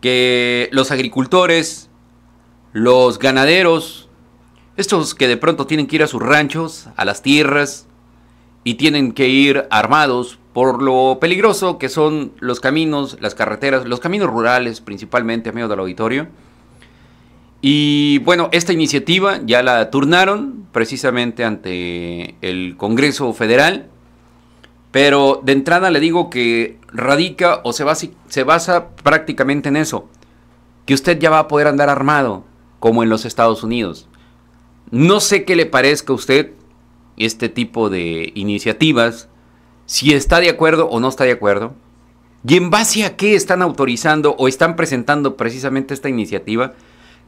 que los agricultores, los ganaderos, estos que de pronto tienen que ir a sus ranchos, a las tierras, y tienen que ir armados por lo peligroso que son los caminos, las carreteras, los caminos rurales principalmente, a medio del auditorio. Y bueno, esta iniciativa ya la turnaron precisamente ante el Congreso Federal pero de entrada le digo que radica o se basa, prácticamente en eso, que usted ya va a poder andar armado, como en los Estados Unidos. No sé qué le parezca a usted este tipo de iniciativas, si está de acuerdo o no está de acuerdo, y en base a qué están autorizando o están presentando precisamente esta iniciativa,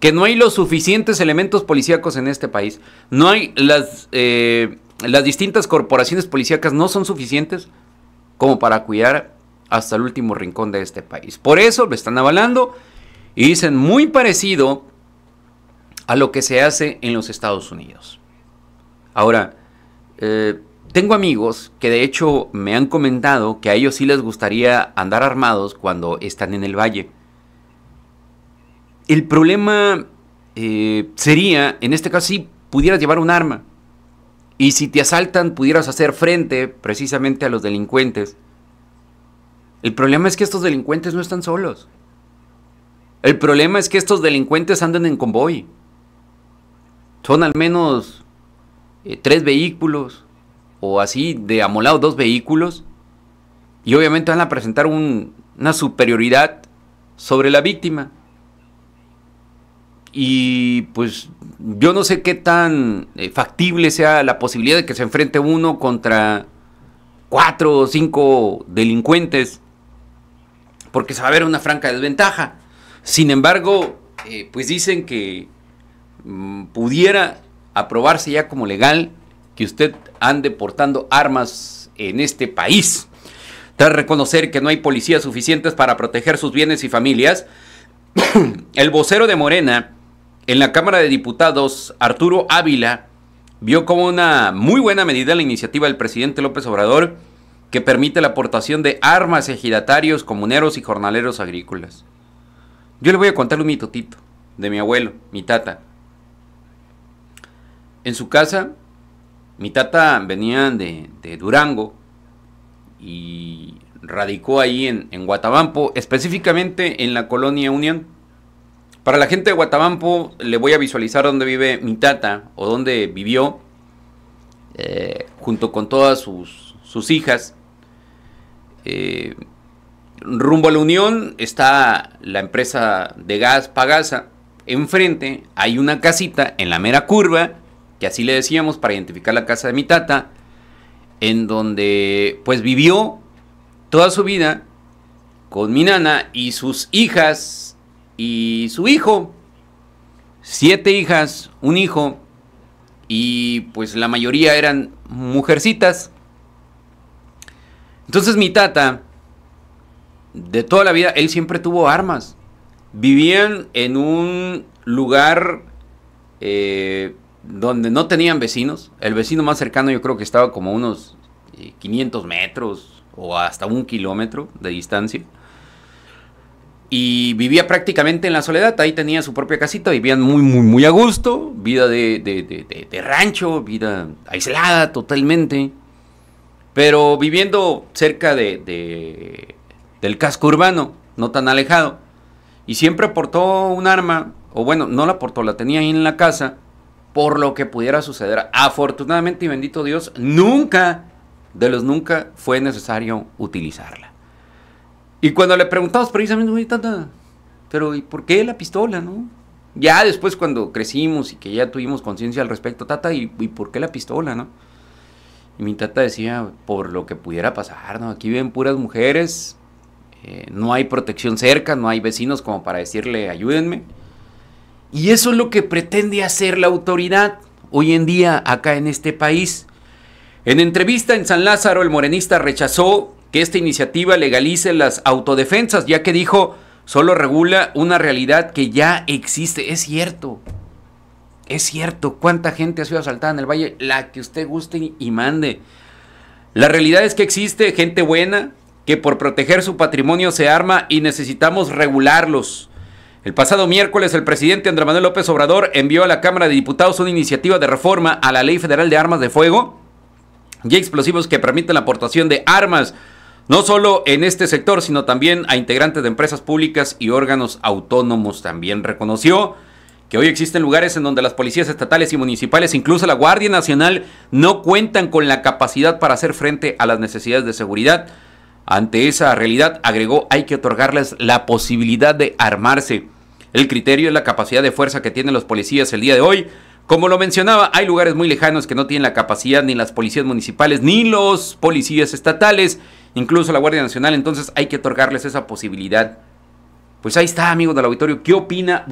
que no hay los suficientes elementos policíacos en este país, no hay las... Eh, las distintas corporaciones policíacas no son suficientes como para cuidar hasta el último rincón de este país. Por eso lo están avalando y dicen muy parecido a lo que se hace en los Estados Unidos. Ahora, eh, tengo amigos que de hecho me han comentado que a ellos sí les gustaría andar armados cuando están en el valle. El problema eh, sería, en este caso, si pudieras llevar un arma. Y si te asaltan, pudieras hacer frente precisamente a los delincuentes. El problema es que estos delincuentes no están solos. El problema es que estos delincuentes andan en convoy. Son al menos eh, tres vehículos o así, de amolado dos vehículos. Y obviamente van a presentar una superioridad sobre la víctima y pues yo no sé qué tan eh, factible sea la posibilidad de que se enfrente uno contra cuatro o cinco delincuentes, porque se va a ver una franca desventaja. Sin embargo, eh, pues dicen que mm, pudiera aprobarse ya como legal que usted ande portando armas en este país. Tras reconocer que no hay policías suficientes para proteger sus bienes y familias, el vocero de Morena, en la Cámara de Diputados, Arturo Ávila vio como una muy buena medida la iniciativa del presidente López Obrador que permite la aportación de armas ejidatarios, comuneros y jornaleros agrícolas. Yo le voy a contar un mitotito de mi abuelo, mi tata. En su casa, mi tata venía de, Durango y radicó ahí en, en Guatabampo, específicamente en la colonia Unión para la gente de Guatabampo, le voy a visualizar dónde vive mi tata o dónde vivió, eh, junto con todas sus, hijas. Eh, rumbo a la Unión está la empresa de gas Pagasa. Enfrente hay una casita en la mera curva, que así le decíamos para identificar la casa de mi tata, en donde pues vivió toda su vida con mi nana y sus hijas y su hijo. Siete hijas, un hijo, y pues la mayoría eran mujercitas. Entonces mi tata, de toda la vida, él siempre tuvo armas. Vivían en un lugar eh, donde no tenían vecinos. El vecino más cercano yo creo que estaba como unos 500 eh, metros o hasta un kilómetro de distancia y vivía prácticamente en la soledad, ahí tenía su propia casita, vivían muy, muy, muy a gusto, vida de, rancho, vida aislada totalmente, pero viviendo cerca de, del casco urbano, no tan alejado, y siempre portó un arma, o bueno, no la portó, la tenía ahí en la casa, por lo que pudiera suceder. Afortunadamente y bendito Dios, nunca, de los nunca, fue necesario utilizarla. Y cuando le preguntamos precisamente, mi tata, pero ¿y por qué la pistola, no? Ya después cuando crecimos y que ya tuvimos conciencia al respecto, tata, ¿y, por qué la pistola, no? Y mi tata decía, por lo que pudiera pasar, ¿no? Aquí viven puras mujeres, eh, no hay protección cerca, no hay vecinos como para decirle, ayúdenme. Y eso es lo que pretende hacer la autoridad hoy en día acá en este país. En entrevista en San Lázaro, el morenista rechazó que esta iniciativa legalice las autodefensas, ya que dijo, solo regula una realidad que ya existe. Es cierto, es cierto, cuánta gente ha sido asaltada en el valle, la que usted guste y mande. La realidad es que existe gente buena que por proteger su patrimonio se arma y necesitamos regularlos. El pasado miércoles el presidente Andrés Manuel López Obrador envió a la Cámara de Diputados una iniciativa de reforma a la Ley Federal de Armas de Fuego y explosivos que permiten la aportación de armas no solo en este sector, sino también a integrantes de empresas públicas y órganos autónomos. También reconoció que hoy existen lugares en donde las policías estatales y municipales, incluso la Guardia Nacional, no cuentan con la capacidad para hacer frente a las necesidades de seguridad. Ante esa realidad, agregó, hay que otorgarles la posibilidad de armarse. El criterio es la capacidad de fuerza que tienen los policías el día de hoy. Como lo mencionaba, hay lugares muy lejanos que no tienen la capacidad ni las policías municipales ni los policías estatales incluso la Guardia Nacional, entonces hay que otorgarles esa posibilidad. Pues ahí está, amigos del auditorio, ¿qué opina?